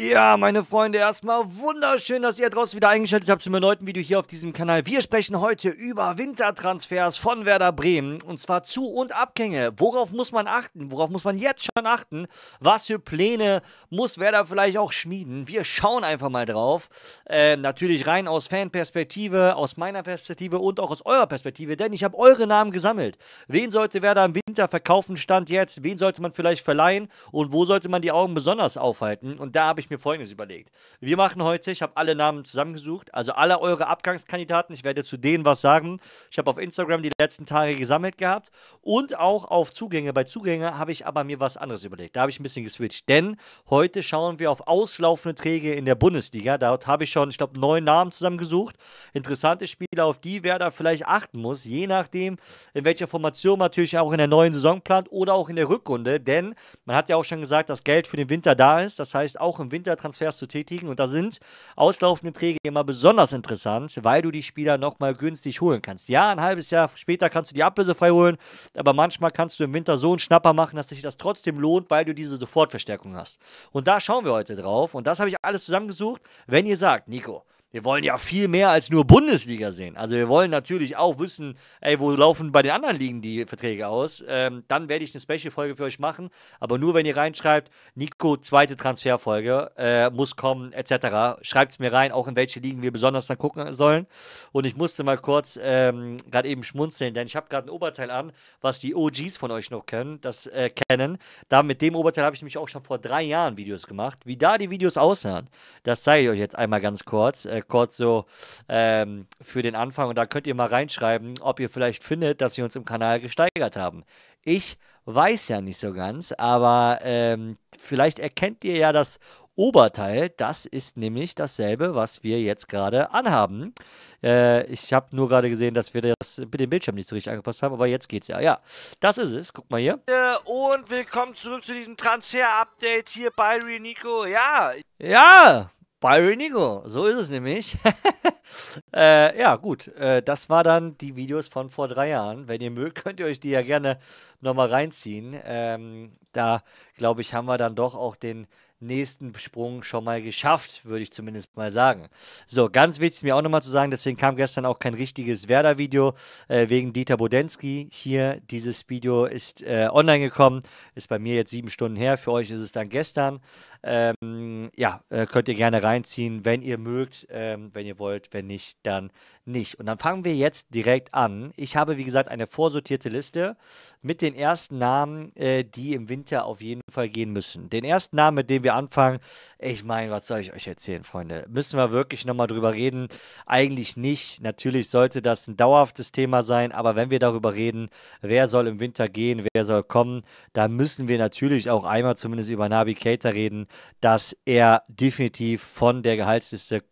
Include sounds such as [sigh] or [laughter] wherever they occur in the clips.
Ja, meine Freunde, erstmal wunderschön, dass ihr draußen wieder eingeschaltet habt zum erneuten Video hier auf diesem Kanal. Wir sprechen heute über Wintertransfers von Werder Bremen und zwar Zu- und Abgänge. Worauf muss man achten? Worauf muss man jetzt schon achten? Was für Pläne muss Werder vielleicht auch schmieden? Wir schauen einfach mal drauf. Äh, natürlich rein aus Fanperspektive, aus meiner Perspektive und auch aus eurer Perspektive, denn ich habe eure Namen gesammelt. Wen sollte Werder im Winter verkaufen, Stand jetzt? Wen sollte man vielleicht verleihen und wo sollte man die Augen besonders aufhalten? Und da habe ich ich mir Folgendes überlegt. Wir machen heute, ich habe alle Namen zusammengesucht, also alle eure Abgangskandidaten. Ich werde zu denen was sagen. Ich habe auf Instagram die letzten Tage gesammelt gehabt und auch auf Zugänge. Bei Zugänge habe ich aber mir was anderes überlegt. Da habe ich ein bisschen geswitcht, denn heute schauen wir auf auslaufende Träge in der Bundesliga. Dort habe ich schon, ich glaube, neun Namen zusammengesucht. Interessante Spieler, auf die wer da vielleicht achten muss, je nachdem, in welcher Formation man natürlich auch in der neuen Saison plant oder auch in der Rückrunde. Denn man hat ja auch schon gesagt, dass Geld für den Winter da ist. Das heißt, auch im Wintertransfers zu tätigen. Und da sind auslaufende Träge immer besonders interessant, weil du die Spieler nochmal günstig holen kannst. Ja, ein halbes Jahr später kannst du die Ablöse frei holen, aber manchmal kannst du im Winter so einen Schnapper machen, dass sich das trotzdem lohnt, weil du diese Sofortverstärkung hast. Und da schauen wir heute drauf. Und das habe ich alles zusammengesucht. Wenn ihr sagt, Nico, wir wollen ja viel mehr als nur Bundesliga sehen. Also wir wollen natürlich auch wissen, ey, wo laufen bei den anderen Ligen die Verträge aus? Ähm, dann werde ich eine Special-Folge für euch machen, aber nur wenn ihr reinschreibt, Nico, zweite Transferfolge äh, muss kommen, etc. Schreibt es mir rein, auch in welche Ligen wir besonders dann gucken sollen. Und ich musste mal kurz ähm, gerade eben schmunzeln, denn ich habe gerade ein Oberteil an, was die OGs von euch noch kennen, das äh, kennen. Da mit dem Oberteil habe ich nämlich auch schon vor drei Jahren Videos gemacht. Wie da die Videos aussahen, das zeige ich euch jetzt einmal ganz kurz. Äh, kurz so ähm, für den Anfang. Und da könnt ihr mal reinschreiben, ob ihr vielleicht findet, dass wir uns im Kanal gesteigert haben. Ich weiß ja nicht so ganz, aber ähm, vielleicht erkennt ihr ja das Oberteil. Das ist nämlich dasselbe, was wir jetzt gerade anhaben. Äh, ich habe nur gerade gesehen, dass wir das mit dem Bildschirm nicht so richtig angepasst haben, aber jetzt geht's ja. Ja, das ist es. Guck mal hier. Äh, und willkommen zurück zu diesem Transfer-Update hier bei Renico. Ja. Ja, Byron Eagle, so ist es nämlich. [laughs] äh, ja, gut, äh, das war dann die Videos von vor drei Jahren. Wenn ihr mögt, [laughs] könnt ihr euch die ja gerne nochmal reinziehen. Ähm, da, glaube ich, haben wir dann doch auch den nächsten Sprung schon mal geschafft, würde ich zumindest mal sagen. So, ganz wichtig mir auch nochmal zu sagen, deswegen kam gestern auch kein richtiges Werder-Video äh, wegen Dieter Bodensky. Hier, dieses Video ist äh, online gekommen, ist bei mir jetzt sieben Stunden her, für euch ist es dann gestern. Ähm, ja, äh, könnt ihr gerne reinziehen, wenn ihr mögt, ähm, wenn ihr wollt, wenn nicht, dann nicht. Und dann fangen wir jetzt direkt an. Ich habe, wie gesagt, eine vorsortierte Liste mit den ersten Namen, äh, die im Winter auf jeden Fall gehen müssen. Den ersten Namen, mit dem wir anfangen, ich meine, was soll ich euch erzählen, Freunde? Müssen wir wirklich nochmal drüber reden? Eigentlich nicht. Natürlich sollte das ein dauerhaftes Thema sein, aber wenn wir darüber reden, wer soll im Winter gehen, wer soll kommen, da müssen wir natürlich auch einmal zumindest über Nabi Keita reden, dass er definitiv von der Gehaltsliste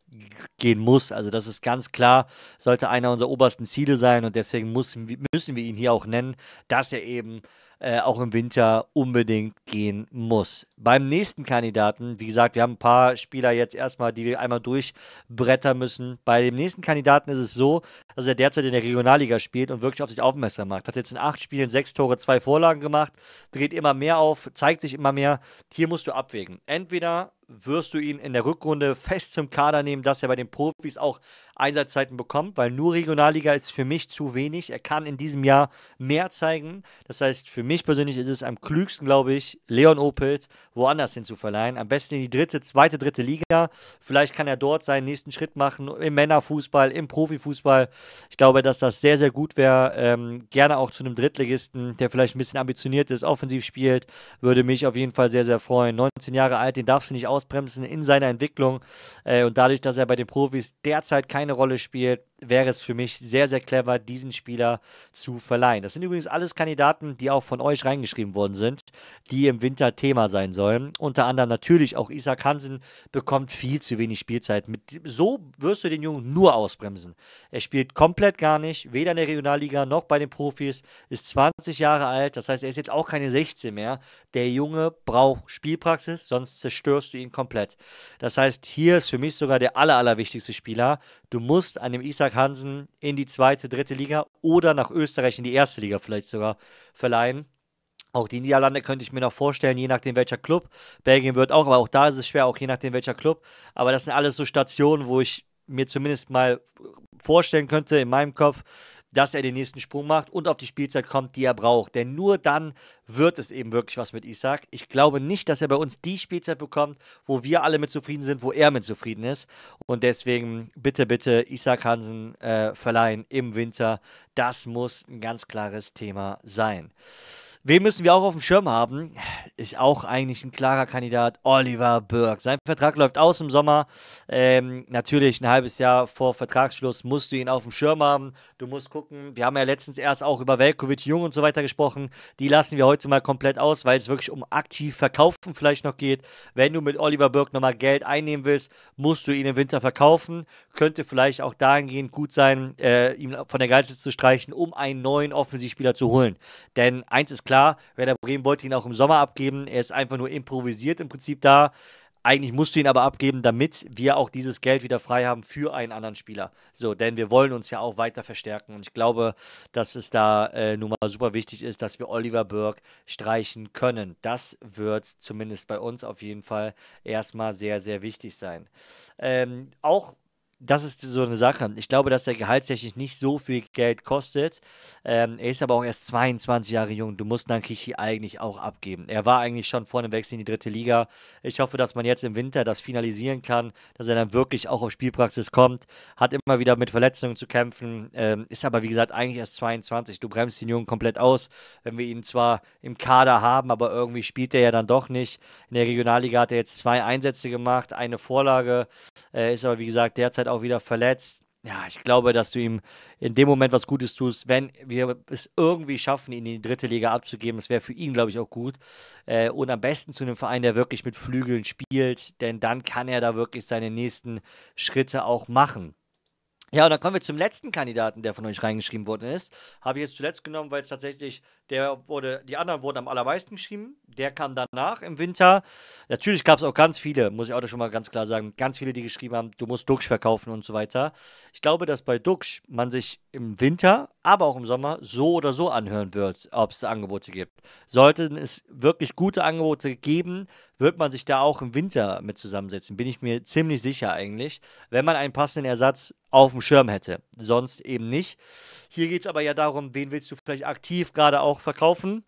gehen muss. Also das ist ganz klar, sollte einer unserer obersten Ziele sein und deswegen müssen, müssen wir ihn hier auch nennen, dass er eben äh, auch im Winter unbedingt gehen muss. Beim nächsten Kandidaten, wie gesagt, wir haben ein paar Spieler jetzt erstmal, die wir einmal durchbrettern müssen. Bei dem nächsten Kandidaten ist es so, dass er derzeit in der Regionalliga spielt und wirklich auf sich aufmerksam macht. Hat jetzt in acht Spielen sechs Tore, zwei Vorlagen gemacht, dreht immer mehr auf, zeigt sich immer mehr. Hier musst du abwägen. Entweder wirst du ihn in der Rückrunde fest zum Kader nehmen, dass er bei den Profis auch Einsatzzeiten bekommt, weil nur Regionalliga ist für mich zu wenig. Er kann in diesem Jahr mehr zeigen. Das heißt, für mich persönlich ist es am klügsten, glaube ich, Leon Opels woanders hin zu verleihen. Am besten in die dritte, zweite, dritte Liga. Vielleicht kann er dort seinen nächsten Schritt machen im Männerfußball, im Profifußball. Ich glaube, dass das sehr, sehr gut wäre. Ähm, gerne auch zu einem Drittligisten, der vielleicht ein bisschen ambitioniert ist, offensiv spielt, würde mich auf jeden Fall sehr, sehr freuen. 19 Jahre alt, den darfst du nicht aus ausbremsen in seiner Entwicklung. Äh, und dadurch, dass er bei den Profis derzeit keine Rolle spielt, wäre es für mich sehr, sehr clever, diesen Spieler zu verleihen. Das sind übrigens alles Kandidaten, die auch von euch reingeschrieben worden sind, die im Winter Thema sein sollen. Unter anderem natürlich auch Isaac Hansen bekommt viel zu wenig Spielzeit. Mit, so wirst du den Jungen nur ausbremsen. Er spielt komplett gar nicht, weder in der Regionalliga noch bei den Profis, ist 20 Jahre alt, das heißt, er ist jetzt auch keine 16 mehr. Der Junge braucht Spielpraxis, sonst zerstörst du ihn komplett. Das heißt, hier ist für mich sogar der aller, allerwichtigste Spieler. Du musst an dem Isaac Hansen in die zweite, dritte Liga oder nach Österreich in die erste Liga vielleicht sogar verleihen. Auch die Niederlande könnte ich mir noch vorstellen, je nachdem welcher Club. Belgien wird auch, aber auch da ist es schwer, auch je nachdem welcher Club. Aber das sind alles so Stationen, wo ich mir zumindest mal vorstellen könnte in meinem Kopf, dass er den nächsten Sprung macht und auf die Spielzeit kommt, die er braucht. Denn nur dann wird es eben wirklich was mit Isaac. Ich glaube nicht, dass er bei uns die Spielzeit bekommt, wo wir alle mit zufrieden sind, wo er mit zufrieden ist. Und deswegen bitte, bitte Isaac Hansen äh, verleihen im Winter. Das muss ein ganz klares Thema sein. Wen müssen wir auch auf dem Schirm haben? Ist auch eigentlich ein klarer Kandidat, Oliver Burke. Sein Vertrag läuft aus im Sommer. Ähm, natürlich ein halbes Jahr vor Vertragsschluss musst du ihn auf dem Schirm haben. Du musst gucken, wir haben ja letztens erst auch über Velkovic, Jung und so weiter gesprochen. Die lassen wir heute mal komplett aus, weil es wirklich um aktiv verkaufen vielleicht noch geht. Wenn du mit Oliver Burke nochmal Geld einnehmen willst, musst du ihn im Winter verkaufen. Könnte vielleicht auch dahingehend gut sein, äh, ihn von der Geizliste zu streichen, um einen neuen Offensivspieler zu holen. Denn eins ist klar, klar, Werder Bremen wollte ihn auch im Sommer abgeben. Er ist einfach nur improvisiert im Prinzip da. Eigentlich musst du ihn aber abgeben, damit wir auch dieses Geld wieder frei haben für einen anderen Spieler. So, denn wir wollen uns ja auch weiter verstärken. Und ich glaube, dass es da äh, nun mal super wichtig ist, dass wir Oliver Burke streichen können. Das wird zumindest bei uns auf jeden Fall erstmal sehr, sehr wichtig sein. Ähm, auch das ist so eine Sache. Ich glaube, dass der gehaltstechnisch nicht so viel Geld kostet. Ähm, er ist aber auch erst 22 Jahre jung. Du musst Nankishi eigentlich auch abgeben. Er war eigentlich schon vor dem Wechsel in die dritte Liga. Ich hoffe, dass man jetzt im Winter das finalisieren kann, dass er dann wirklich auch auf Spielpraxis kommt. Hat immer wieder mit Verletzungen zu kämpfen, ähm, ist aber wie gesagt eigentlich erst 22. Du bremst den Jungen komplett aus, wenn wir ihn zwar im Kader haben, aber irgendwie spielt er ja dann doch nicht. In der Regionalliga hat er jetzt zwei Einsätze gemacht, eine Vorlage, äh, ist aber wie gesagt derzeit auch wieder verletzt. Ja, ich glaube, dass du ihm in dem Moment was Gutes tust, wenn wir es irgendwie schaffen, ihn in die dritte Liga abzugeben. Das wäre für ihn, glaube ich, auch gut. Äh, und am besten zu einem Verein, der wirklich mit Flügeln spielt, denn dann kann er da wirklich seine nächsten Schritte auch machen. Ja, und dann kommen wir zum letzten Kandidaten, der von euch reingeschrieben worden ist. Habe ich jetzt zuletzt genommen, weil es tatsächlich, der wurde, die anderen wurden am allermeisten geschrieben. Der kam danach im Winter. Natürlich gab es auch ganz viele, muss ich auch schon mal ganz klar sagen, ganz viele, die geschrieben haben, du musst Duxch verkaufen und so weiter. Ich glaube, dass bei Duxch man sich im Winter, aber auch im Sommer so oder so anhören wird, ob es Angebote gibt. Sollten es wirklich gute Angebote geben, wird man sich da auch im Winter mit zusammensetzen. Bin ich mir ziemlich sicher eigentlich. Wenn man einen passenden Ersatz auf dem Schirm hätte. Sonst eben nicht. Hier geht es aber ja darum, wen willst du vielleicht aktiv gerade auch verkaufen?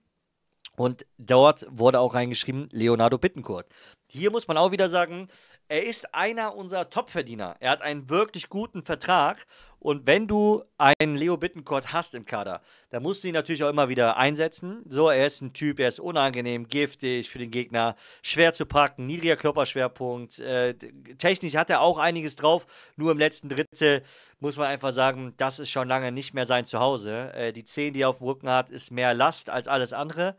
Und dort wurde auch reingeschrieben Leonardo Bittencourt. Hier muss man auch wieder sagen, er ist einer unserer Top-Verdiener. Er hat einen wirklich guten Vertrag und wenn du einen Leo Bittencourt hast im Kader, dann musst du ihn natürlich auch immer wieder einsetzen. So, er ist ein Typ, er ist unangenehm, giftig für den Gegner, schwer zu packen, niedriger Körperschwerpunkt. Äh, technisch hat er auch einiges drauf, nur im letzten Drittel muss man einfach sagen, das ist schon lange nicht mehr sein Zuhause. Äh, die 10, die er auf dem Rücken hat, ist mehr Last als alles andere.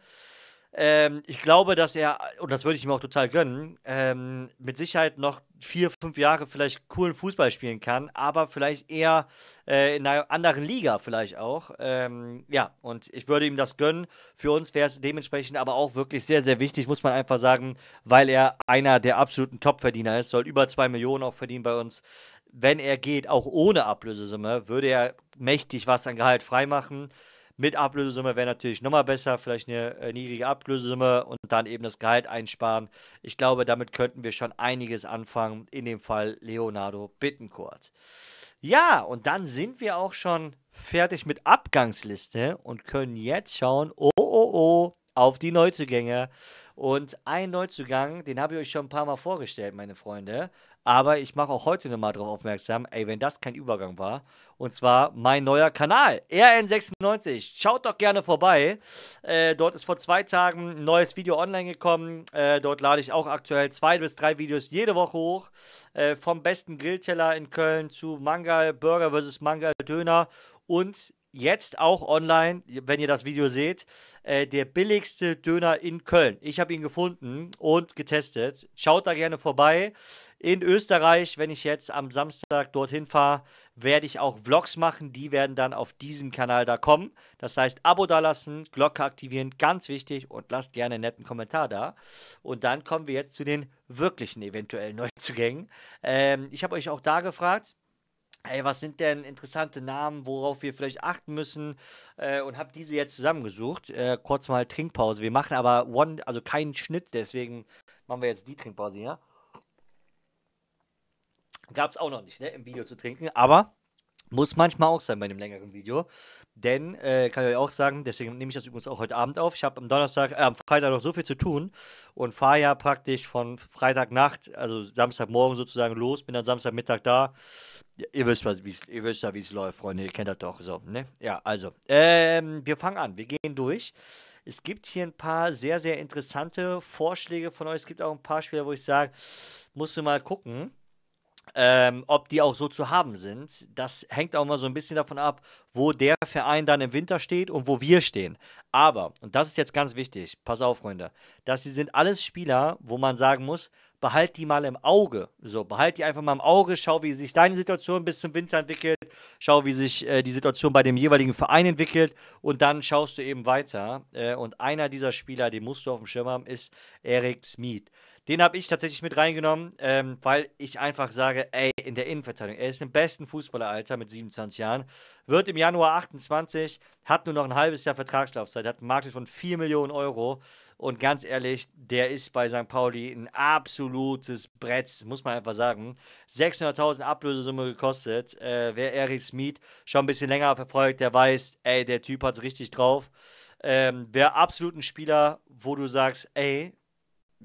Ähm, ich glaube, dass er, und das würde ich ihm auch total gönnen, ähm, mit Sicherheit noch vier, fünf Jahre vielleicht coolen Fußball spielen kann, aber vielleicht eher äh, in einer anderen Liga vielleicht auch. Ähm, ja, und ich würde ihm das gönnen. Für uns wäre es dementsprechend aber auch wirklich sehr, sehr wichtig, muss man einfach sagen, weil er einer der absoluten Topverdiener ist, soll über zwei Millionen auch verdienen bei uns. Wenn er geht, auch ohne Ablösesumme, würde er mächtig was an Gehalt freimachen. Mit Ablösesumme wäre natürlich nochmal besser, vielleicht eine äh, niedrige Ablösesumme und dann eben das Gehalt einsparen. Ich glaube, damit könnten wir schon einiges anfangen, in dem Fall Leonardo Bittencourt. Ja, und dann sind wir auch schon fertig mit Abgangsliste und können jetzt schauen, oh, oh, oh, auf die Neuzugänge. Und ein Neuzugang, den habe ich euch schon ein paar Mal vorgestellt, meine Freunde. Aber ich mache auch heute nochmal darauf aufmerksam, ey, wenn das kein Übergang war. Und zwar mein neuer Kanal, RN96. Schaut doch gerne vorbei. Äh, dort ist vor zwei Tagen ein neues Video online gekommen. Äh, dort lade ich auch aktuell zwei bis drei Videos jede Woche hoch. Äh, vom besten Grillteller in Köln zu Mangal, Burger vs. Mangal, Döner und jetzt auch online, wenn ihr das Video seht, äh, der billigste Döner in Köln. Ich habe ihn gefunden und getestet. Schaut da gerne vorbei. In Österreich, wenn ich jetzt am Samstag dorthin fahre, werde ich auch Vlogs machen. Die werden dann auf diesem Kanal da kommen. Das heißt, Abo da lassen, Glocke aktivieren, ganz wichtig und lasst gerne einen netten Kommentar da. Und dann kommen wir jetzt zu den wirklichen eventuellen [laughs] Neuzugängen. Ähm, ich habe euch auch da gefragt, Ey, was sind denn interessante Namen, worauf wir vielleicht achten müssen? Äh, und habe diese jetzt zusammengesucht. Äh, kurz mal Trinkpause. Wir machen aber one, also keinen Schnitt, deswegen machen wir jetzt die Trinkpause hier. Gab es auch noch nicht, ne, im Video zu trinken, aber muss manchmal auch sein bei einem längeren Video. Denn, äh, kann ich euch auch sagen, deswegen nehme ich das übrigens auch heute Abend auf. Ich habe am Donnerstag, äh, am Freitag noch so viel zu tun und fahre ja praktisch von Freitagnacht, also Samstagmorgen sozusagen los, bin dann Samstagmittag da ihr wisst, was, ihr wisst ja, wie es läuft, Freunde. Ihr kennt das doch so, ne? Ja, also. Ähm, wir fangen an. Wir gehen durch. Es gibt hier ein paar sehr, sehr interessante Vorschläge von euch. Es gibt auch ein paar Spieler, wo ich sage, musst du mal gucken, ähm, ob die auch so zu haben sind. Das hängt auch mal so ein bisschen davon ab, wo der Verein dann im Winter steht und wo wir stehen. Aber, und das ist jetzt ganz wichtig, pass auf, Freunde, dass sie sind alles Spieler, wo man sagen muss, behalt die mal im Auge. So, behalt die einfach mal im Auge, schau, wie sich deine Situation bis zum Winter entwickelt, schau, wie sich äh, die Situation bei dem jeweiligen Verein entwickelt und dann schaust du eben weiter. Äh, und einer dieser Spieler, den musst du auf dem Schirm haben, ist Eric Smith. Den habe ich tatsächlich mit reingenommen, ähm, weil ich einfach sage, ey, in der Innenverteidigung, er ist im besten Fußballeralter mit 27 Jahren, wird im Januar 28, hat nur noch ein halbes Jahr Vertragslaufzeit, hat einen Marktwert von 4 Millionen Euro und ganz ehrlich, der ist bei St. Pauli ein absolutes Brett, muss man einfach sagen. 600.000 Ablösesumme gekostet. Äh, wer Eric Smith schon ein bisschen länger verfolgt, der weiß, ey, der Typ hat es richtig drauf. Ähm, wer absolut ein Spieler, wo du sagst, ey,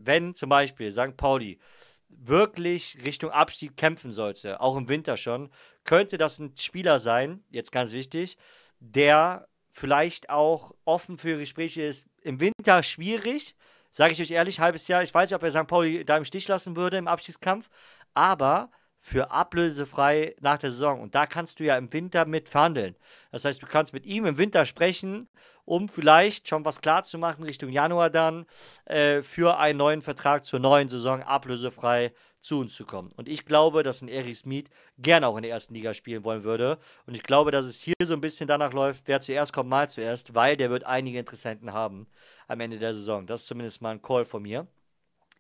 wenn zum Beispiel St. Pauli wirklich Richtung Abstieg kämpfen sollte, auch im Winter schon, könnte das ein Spieler sein, jetzt ganz wichtig, der vielleicht auch offen für Gespräche ist. Im Winter schwierig, sage ich euch ehrlich, halbes Jahr. Ich weiß nicht, ob er St. Pauli da im Stich lassen würde im Abstiegskampf, aber für ablösefrei nach der Saison. Und da kannst du ja im Winter mit verhandeln. Das heißt, du kannst mit ihm im Winter sprechen, um vielleicht schon was klarzumachen Richtung Januar dann äh, für einen neuen Vertrag zur neuen Saison ablösefrei zu uns zu kommen. Und ich glaube, dass ein Eric Smith gerne auch in der ersten Liga spielen wollen würde. Und ich glaube, dass es hier so ein bisschen danach läuft, wer zuerst kommt, mal zuerst, weil der wird einige Interessenten haben am Ende der Saison. Das ist zumindest mal ein Call von mir.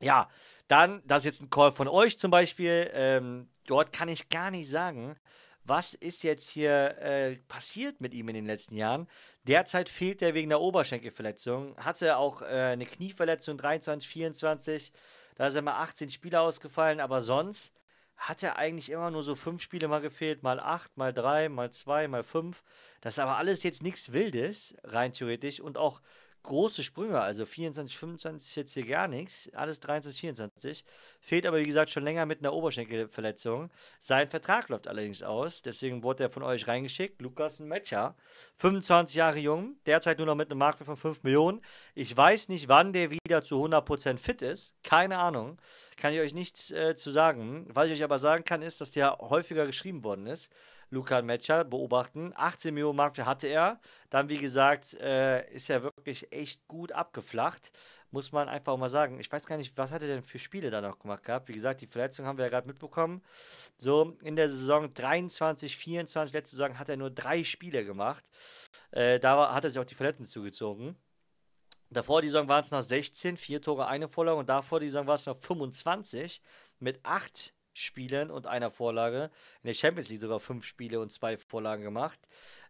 Ja, dann, das ist jetzt ein Call von euch zum Beispiel. Ähm, dort kann ich gar nicht sagen, was ist jetzt hier äh, passiert mit ihm in den letzten Jahren. Derzeit fehlt er wegen der Oberschenkelverletzung. Hatte auch äh, eine Knieverletzung 23, 24. Da sind mal 18 Spiele ausgefallen, aber sonst hat er eigentlich immer nur so fünf Spiele mal gefehlt, mal acht, mal drei, mal zwei, mal fünf. Das ist aber alles jetzt nichts Wildes, rein theoretisch. Und auch große Sprünge. Also 24, 25 ist jetzt hier gar nichts. Alles 23, 24. Fehlt aber, wie gesagt, schon länger mit einer Oberschenkelverletzung. Sein Vertrag läuft allerdings aus. Deswegen wurde er von euch reingeschickt. Lukas Metscher. 25 Jahre jung. Derzeit nur noch mit einem Marktwert von 5 Millionen. Ich weiß nicht, wann der wieder zu 100% fit ist. Keine Ahnung. Kann ich euch nichts äh, zu sagen. Was ich euch aber sagen kann, ist, dass der häufiger geschrieben worden ist. Lukan Metzger beobachten. 18 Millionen Marktwert hatte er. Dann, wie gesagt, äh, ist er wirklich echt gut abgeflacht. Muss man einfach mal sagen. Ich weiß gar nicht, was hat er denn für Spiele da noch gemacht gehabt? Wie gesagt, die Verletzung haben wir ja gerade mitbekommen. So, in der Saison 23, 24, letzte Saison hat er nur drei Spiele gemacht. Äh, da hat er sich auch die Verletzten zugezogen. Davor die Saison waren es noch 16, vier Tore, eine Vorlage und davor die Saison war es noch 25 mit acht Spielen und einer Vorlage. In der Champions League sogar fünf Spiele und zwei Vorlagen gemacht.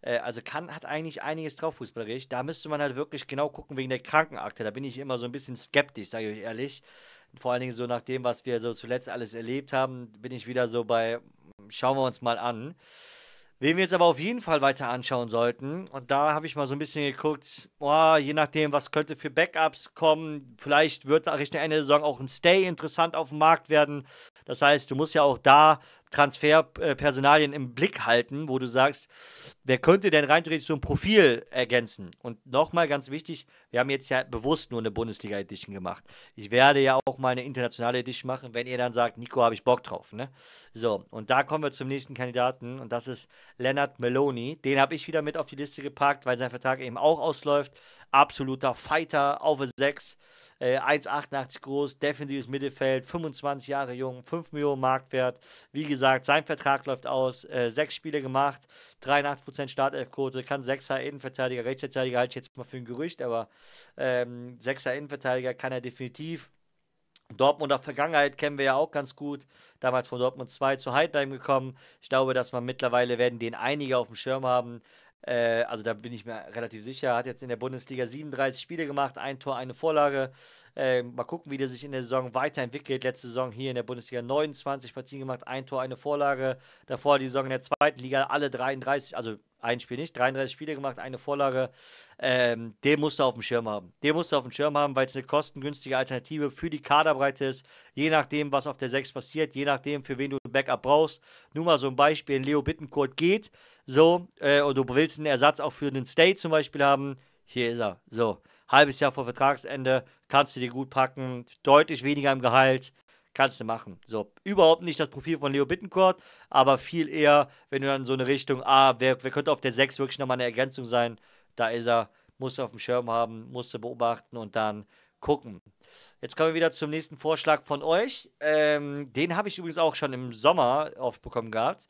Äh, also kann, hat eigentlich einiges drauf, fußballerisch. Da müsste man halt wirklich genau gucken wegen der Krankenakte. Da bin ich immer so ein bisschen skeptisch, sage ich euch ehrlich. Vor allen Dingen so nach dem, was wir so zuletzt alles erlebt haben, bin ich wieder so bei, schauen wir uns mal an. Wen wir jetzt aber auf jeden Fall weiter anschauen sollten, und da habe ich mal so ein bisschen geguckt, oh, je nachdem, was könnte für Backups kommen, vielleicht wird Richtung Ende der Saison auch ein Stay interessant auf dem Markt werden. Das heißt, du musst ja auch da Transferpersonalien äh, im Blick halten, wo du sagst, wer könnte denn rein theoretisch so ein Profil ergänzen? Und nochmal ganz wichtig, wir haben jetzt ja bewusst nur eine Bundesliga-Edition gemacht. Ich werde ja auch mal eine internationale Edition machen, wenn ihr dann sagt, Nico, habe ich Bock drauf. Ne? So, und da kommen wir zum nächsten Kandidaten und das ist Leonard Meloni. Den habe ich wieder mit auf die Liste gepackt, weil sein Vertrag eben auch ausläuft absoluter Fighter auf 6, äh, 1,88 groß, defensives Mittelfeld, 25 Jahre jung, 5 Millionen Marktwert. Wie gesagt, sein Vertrag läuft aus, äh, 6 Spiele gemacht, 83% Startelfquote, kann 6er Innenverteidiger, Rechtsverteidiger halte ich jetzt mal für ein Gerücht, aber ähm, 6er Innenverteidiger kann er definitiv. Dortmunder Vergangenheit kennen wir ja auch ganz gut. Damals von Dortmund 2 zu Heidenheim gekommen. Ich glaube, dass man mittlerweile werden den einige auf dem Schirm haben. Äh, also da bin ich mir relativ sicher. Hat jetzt in der Bundesliga 37 Spiele gemacht, ein Tor, eine Vorlage. Äh, mal gucken, wie der sich in der Saison weiterentwickelt. Letzte Saison hier in der Bundesliga 29 Partien gemacht, ein Tor, eine Vorlage. Davor die Saison in der zweiten Liga alle 33, also ein Spiel nicht, 33 Spiele gemacht, eine Vorlage. Ähm, den musst du auf dem Schirm haben. Den musst du auf dem Schirm haben, weil es eine kostengünstige Alternative für die Kaderbreite ist. Je nachdem, was auf der 6 passiert, je nachdem, für wen du ein Backup brauchst. Nur mal so ein Beispiel: Leo Bittencourt geht. So, äh, und du willst einen Ersatz auch für den State zum Beispiel haben. Hier ist er. So, halbes Jahr vor Vertragsende, kannst du dir gut packen, deutlich weniger im Gehalt, kannst du machen. So, überhaupt nicht das Profil von Leo Bittencourt, aber viel eher, wenn du dann so eine Richtung, ah, wer, wer könnte auf der 6 wirklich nochmal eine Ergänzung sein? Da ist er, musst du auf dem Schirm haben, musst du beobachten und dann gucken. Jetzt kommen wir wieder zum nächsten Vorschlag von euch. Ähm, den habe ich übrigens auch schon im Sommer oft bekommen gehabt.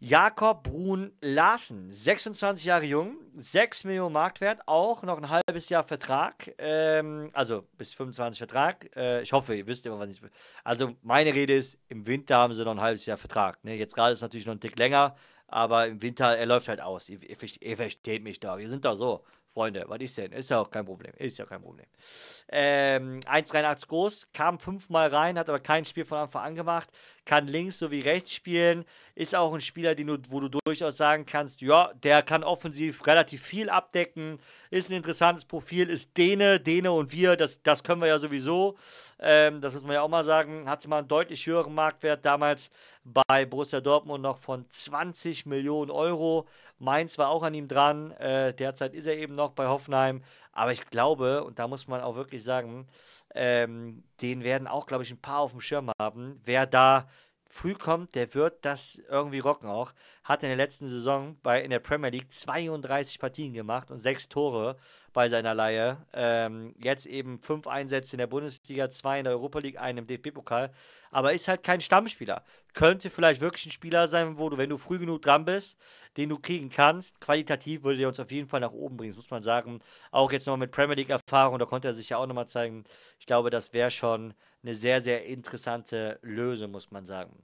Jakob Brun Larsen, 26 Jahre jung, 6 Millionen Marktwert, auch noch ein halbes Jahr Vertrag, ähm, also bis 25 Vertrag. Äh, ich hoffe, ihr wisst immer, was ich will. Also meine Rede ist, im Winter haben sie noch ein halbes Jahr Vertrag. Ne? Jetzt gerade ist es natürlich noch ein Tick länger, aber im Winter, er läuft halt aus. Ihr, ihr, ihr versteht mich da, wir sind da so. Freunde, was ist denn? Ist ja auch kein Problem. Ist ja kein Problem. Ähm, 1,83 groß, kam fünfmal rein, hat aber kein Spiel von Anfang an gemacht, kann links sowie rechts spielen, ist auch ein Spieler, den du, wo du durchaus sagen kannst, ja, der kann offensiv relativ viel abdecken, ist ein interessantes Profil, ist Dene, Dene und wir, das, das können wir ja sowieso, ähm, das muss man ja auch mal sagen, hatte mal einen deutlich höheren Marktwert damals bei Borussia Dortmund noch von 20 Millionen Euro, Mainz war auch an ihm dran. Äh, derzeit ist er eben noch bei Hoffenheim. Aber ich glaube, und da muss man auch wirklich sagen, ähm, den werden auch, glaube ich, ein paar auf dem Schirm haben. Wer da früh kommt, der wird das irgendwie rocken auch. Hat in der letzten Saison bei, in der Premier League 32 Partien gemacht und sechs Tore bei seiner Laie. Ähm, jetzt eben fünf Einsätze in der Bundesliga, zwei in der Europa League, einen im DFB-Pokal. Aber ist halt kein Stammspieler. Könnte vielleicht wirklich ein Spieler sein, wo du, wenn du früh genug dran bist, den du kriegen kannst. Qualitativ würde er uns auf jeden Fall nach oben bringen, das muss man sagen. Auch jetzt noch mit Premier League-Erfahrung, da konnte er sich ja auch nochmal zeigen. Ich glaube, das wäre schon eine sehr, sehr interessante Lösung, muss man sagen.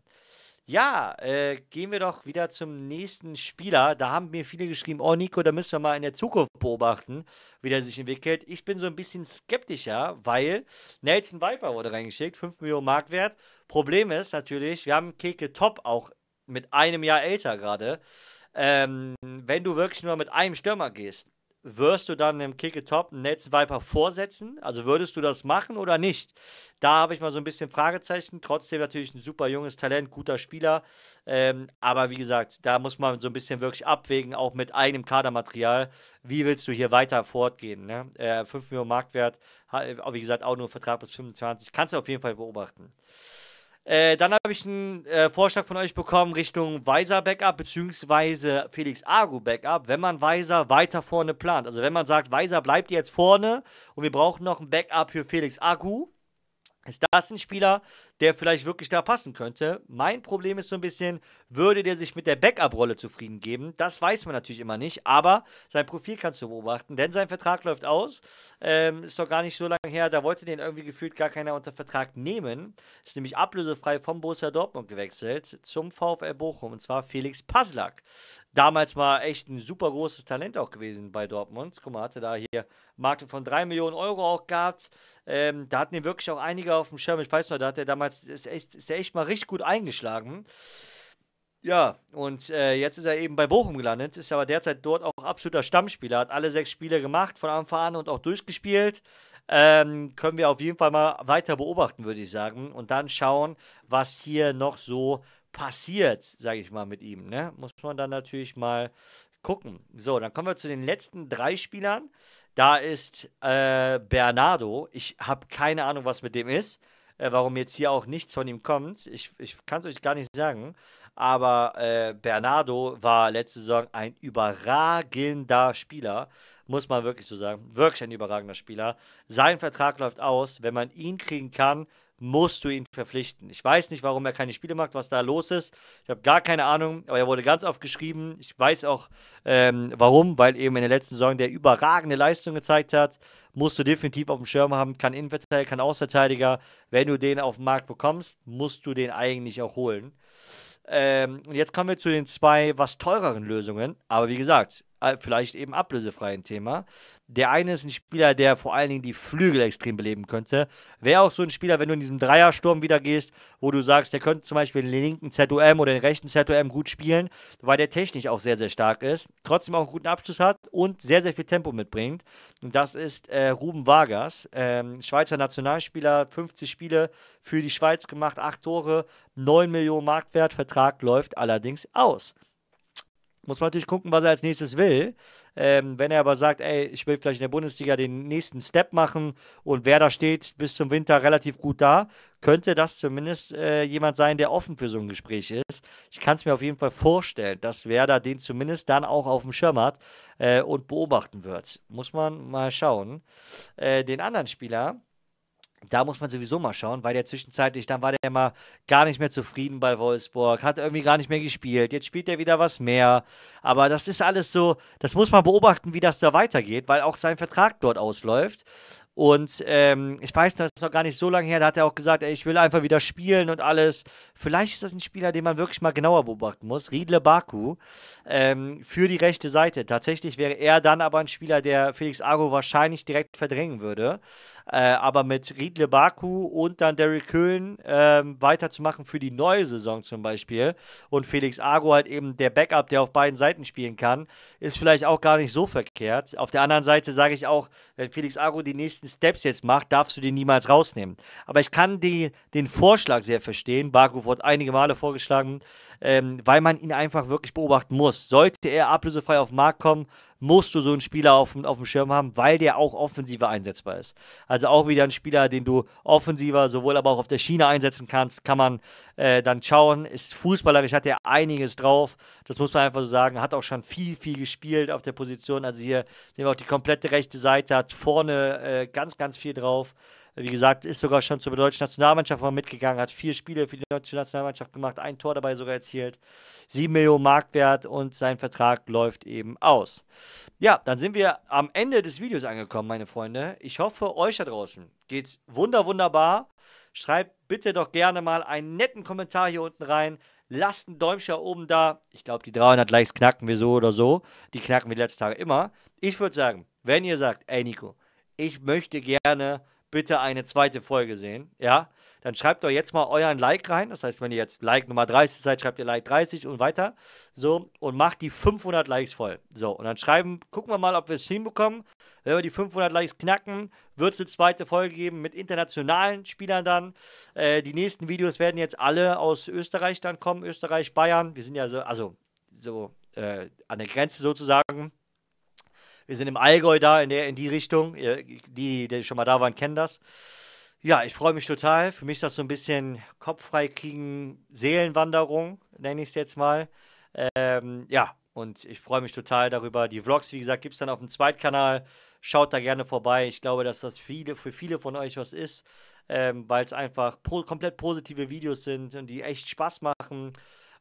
Ja, äh, gehen wir doch wieder zum nächsten Spieler. Da haben mir viele geschrieben, oh Nico, da müssen wir mal in der Zukunft beobachten, wie der sich entwickelt. Ich bin so ein bisschen skeptischer, weil Nelson Viper wurde reingeschickt, 5 Millionen Mark wert. Problem ist natürlich, wir haben Keke Top auch mit einem Jahr älter gerade. Ähm, wenn du wirklich nur mit einem Stürmer gehst, wirst du dann dem Kicke Top Netz Viper vorsetzen? Also würdest du das machen oder nicht? Da habe ich mal so ein bisschen Fragezeichen. Trotzdem natürlich ein super junges Talent, guter Spieler. Ähm, aber wie gesagt, da muss man so ein bisschen wirklich abwägen, auch mit eigenem Kadermaterial. Wie willst du hier weiter fortgehen? Ne? Äh, 5 Millionen Marktwert, wie gesagt, auch nur Vertrag bis 25. Kannst du auf jeden Fall beobachten. Äh, dann habe ich einen äh, Vorschlag von euch bekommen Richtung Weiser Backup bzw. Felix Agu Backup, wenn man Weiser weiter vorne plant. Also wenn man sagt, Weiser bleibt jetzt vorne und wir brauchen noch ein Backup für Felix Agu, ist das ein Spieler, der vielleicht wirklich da passen könnte? Mein Problem ist so ein bisschen, würde der sich mit der Backup-Rolle zufrieden geben? Das weiß man natürlich immer nicht, aber sein Profil kannst du beobachten, denn sein Vertrag läuft aus. Ähm, ist doch gar nicht so lange her, da wollte den irgendwie gefühlt gar keiner unter Vertrag nehmen. Ist nämlich ablösefrei vom Borussia Dortmund gewechselt zum VfL Bochum und zwar Felix Paslak. Damals mal echt ein super großes Talent auch gewesen bei Dortmund. Guck mal, hatte da hier Markt von 3 Millionen Euro auch gehabt. Ähm, da hatten ihn wirklich auch einige auf dem Schirm. Ich weiß noch, da hat er damals, ist, echt, ist er echt mal richtig gut eingeschlagen. Ja, und äh, jetzt ist er eben bei Bochum gelandet, ist aber derzeit dort auch absoluter Stammspieler, hat alle sechs Spiele gemacht von Anfang an und auch durchgespielt. Ähm, können wir auf jeden Fall mal weiter beobachten, würde ich sagen, und dann schauen, was hier noch so passiert, sage ich mal, mit ihm. Ne? Muss man dann natürlich mal gucken. So, dann kommen wir zu den letzten drei Spielern. Da ist äh, Bernardo. Ich habe keine Ahnung, was mit dem ist. Äh, warum jetzt hier auch nichts von ihm kommt. Ich, ich kann es euch gar nicht sagen. Aber äh, Bernardo war letzte Saison ein überragender Spieler. Muss man wirklich so sagen. Wirklich ein überragender Spieler. Sein Vertrag läuft aus. Wenn man ihn kriegen kann, musst du ihn verpflichten. Ich weiß nicht, warum er keine Spiele macht, was da los ist. Ich habe gar keine Ahnung, aber er wurde ganz oft geschrieben. Ich weiß auch ähm, warum, weil eben in der letzten Saison der überragende Leistung gezeigt hat. Musst du definitiv auf dem Schirm haben, kann Innenverteidiger, kann Außenverteidiger. Wenn du den auf den Markt bekommst, musst du den eigentlich auch holen. Ähm, und jetzt kommen wir zu den zwei was teureren Lösungen. Aber wie gesagt, äh, vielleicht eben ablösefreien Thema. Der eine ist ein Spieler, der vor allen Dingen die Flügel extrem beleben könnte. Wäre auch so ein Spieler, wenn du in diesem Dreiersturm wieder gehst, wo du sagst, der könnte zum Beispiel den linken ZOM oder den rechten ZOM gut spielen, weil der technisch auch sehr, sehr stark ist, trotzdem auch einen guten Abschluss hat und sehr, sehr viel Tempo mitbringt. Und das ist äh, Ruben Vargas, ähm, Schweizer Nationalspieler, 50 Spiele für die Schweiz gemacht, 8 Tore, 9 Millionen Marktwert, Vertrag läuft allerdings aus muss man natürlich gucken, was er als nächstes will. Ähm, wenn er aber sagt, ey, ich will vielleicht in der Bundesliga den nächsten Step machen und wer da steht, bis zum Winter relativ gut da, könnte das zumindest äh, jemand sein, der offen für so ein Gespräch ist. Ich kann es mir auf jeden Fall vorstellen, dass Werder den zumindest dann auch auf dem Schirm hat äh, und beobachten wird. Muss man mal schauen. Äh, den anderen Spieler, da muss man sowieso mal schauen, weil der zwischenzeitlich, dann war der mal gar nicht mehr zufrieden bei Wolfsburg, hat irgendwie gar nicht mehr gespielt, jetzt spielt er wieder was mehr. Aber das ist alles so, das muss man beobachten, wie das da weitergeht, weil auch sein Vertrag dort ausläuft. Und ähm, ich weiß, das ist noch gar nicht so lange her, da hat er auch gesagt, ey, ich will einfach wieder spielen und alles. Vielleicht ist das ein Spieler, den man wirklich mal genauer beobachten muss. Riedle Baku ähm, für die rechte Seite. Tatsächlich wäre er dann aber ein Spieler, der Felix Argo wahrscheinlich direkt verdrängen würde. Äh, aber mit Riedle Baku und dann Derek Köhn äh, weiterzumachen für die neue Saison zum Beispiel und Felix Argo halt eben der Backup, der auf beiden Seiten spielen kann, ist vielleicht auch gar nicht so verkehrt. Auf der anderen Seite sage ich auch, wenn Felix Argo die nächsten Steps jetzt macht, darfst du den niemals rausnehmen. Aber ich kann die, den Vorschlag sehr verstehen. Barkov wird einige Male vorgeschlagen, ähm, weil man ihn einfach wirklich beobachten muss. Sollte er ablösefrei auf den Markt kommen, musst du so einen Spieler auf, auf dem Schirm haben, weil der auch offensiver einsetzbar ist. Also auch wieder ein Spieler, den du offensiver sowohl aber auch auf der Schiene einsetzen kannst, kann man äh, dann schauen. Ist fußballerisch, hat er einiges drauf. Das muss man einfach so sagen. Hat auch schon viel, viel gespielt auf der Position. Also hier sehen wir auch die komplette rechte Seite, hat vorne äh, ganz, ganz viel drauf. Wie gesagt, ist sogar schon zur deutschen Nationalmannschaft mal mitgegangen, hat vier Spiele für die deutsche Nationalmannschaft gemacht, ein Tor dabei sogar erzielt, sieben Millionen Marktwert und sein Vertrag läuft eben aus. Ja, dann sind wir am Ende des Videos angekommen, meine Freunde. Ich hoffe, euch da draußen geht's wunder wunderbar. Schreibt bitte doch gerne mal einen netten Kommentar hier unten rein. Lasst ein Däumchen oben da. Ich glaube, die 300 Likes knacken wir so oder so. Die knacken wir die letzten Tage immer. Ich würde sagen, wenn ihr sagt, ey Nico, ich möchte gerne bitte eine zweite Folge sehen, ja, dann schreibt doch jetzt mal euren Like rein. Das heißt, wenn ihr jetzt Like Nummer 30 seid, schreibt ihr Like 30 und weiter. So, und macht die 500 Likes voll. So, und dann schreiben, gucken wir mal, ob wir es hinbekommen. Wenn wir die 500 Likes knacken, wird es eine zweite Folge geben mit internationalen Spielern dann. Äh, die nächsten Videos werden jetzt alle aus Österreich dann kommen, Österreich, Bayern. Wir sind ja so, also so äh, an der Grenze sozusagen. Wir sind im Allgäu da, in, der, in die Richtung. Die, die schon mal da waren, kennen das. Ja, ich freue mich total. Für mich ist das so ein bisschen kopffrei kriegen, Seelenwanderung, nenne ich es jetzt mal. Ähm, ja, und ich freue mich total darüber. Die Vlogs, wie gesagt, gibt es dann auf dem Zweitkanal. Schaut da gerne vorbei. Ich glaube, dass das viele, für viele von euch was ist, ähm, weil es einfach pro, komplett positive Videos sind und die echt Spaß machen.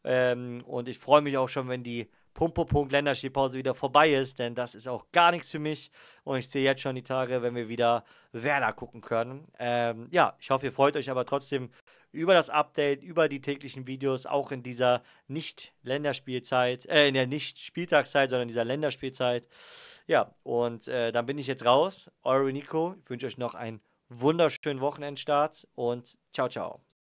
Ähm, und ich freue mich auch schon, wenn die Punkt, Punkt, Länderspielpause wieder vorbei ist, denn das ist auch gar nichts für mich. Und ich sehe jetzt schon die Tage, wenn wir wieder Werder gucken können. Ähm, ja, ich hoffe, ihr freut euch aber trotzdem über das Update, über die täglichen Videos, auch in dieser Nicht-Länderspielzeit, äh, in der Nicht-Spieltagszeit, sondern in dieser Länderspielzeit. Ja, und äh, dann bin ich jetzt raus. Eure Nico. Ich wünsche euch noch einen wunderschönen Wochenendstart und ciao, ciao.